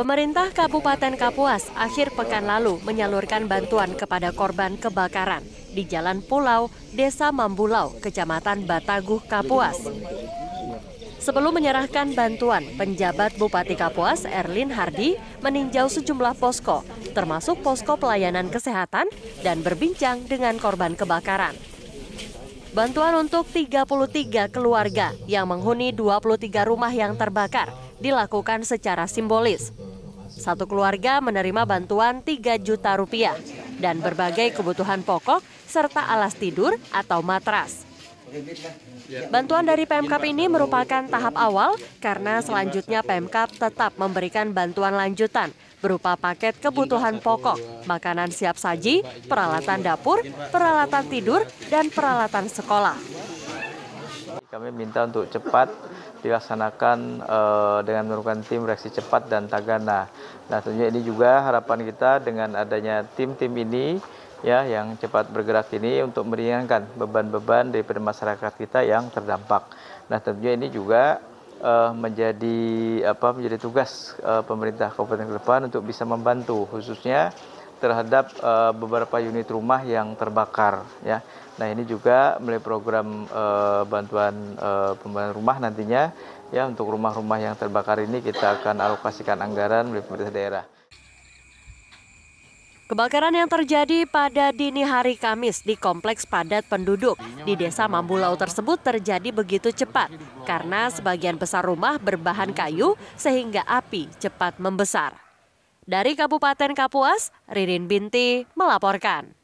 Pemerintah Kabupaten Kapuas akhir pekan lalu menyalurkan bantuan kepada korban kebakaran di Jalan Pulau, Desa Mambulau, Kecamatan Bataguh, Kapuas. Sebelum menyerahkan bantuan, penjabat Bupati Kapuas Erlin Hardi meninjau sejumlah posko, termasuk posko pelayanan kesehatan dan berbincang dengan korban kebakaran bantuan untuk 33 keluarga yang menghuni 23 rumah yang terbakar dilakukan secara simbolis. Satu keluarga menerima bantuan 3 juta rupiah dan berbagai kebutuhan pokok serta alas tidur atau matras. Bantuan dari PMK ini merupakan tahap awal karena selanjutnya PMK tetap memberikan bantuan lanjutan berupa paket kebutuhan pokok, makanan siap saji, peralatan dapur, peralatan tidur, dan peralatan sekolah. Kami minta untuk cepat dilaksanakan uh, dengan menurunkan tim reaksi cepat dan tagana. Nah tentunya ini juga harapan kita dengan adanya tim-tim ini ya yang cepat bergerak ini untuk meringankan beban-beban dari masyarakat kita yang terdampak. Nah, tentunya ini juga uh, menjadi apa menjadi tugas uh, pemerintah kabupaten ke depan untuk bisa membantu khususnya terhadap uh, beberapa unit rumah yang terbakar ya. Nah, ini juga melalui program uh, bantuan uh, pembangunan rumah nantinya ya untuk rumah-rumah yang terbakar ini kita akan alokasikan anggaran melalui pemerintah daerah. Kebakaran yang terjadi pada dini hari Kamis di kompleks padat penduduk di Desa Mambulau tersebut terjadi begitu cepat karena sebagian besar rumah berbahan kayu sehingga api cepat membesar. Dari Kabupaten Kapuas, Ririn Binti melaporkan.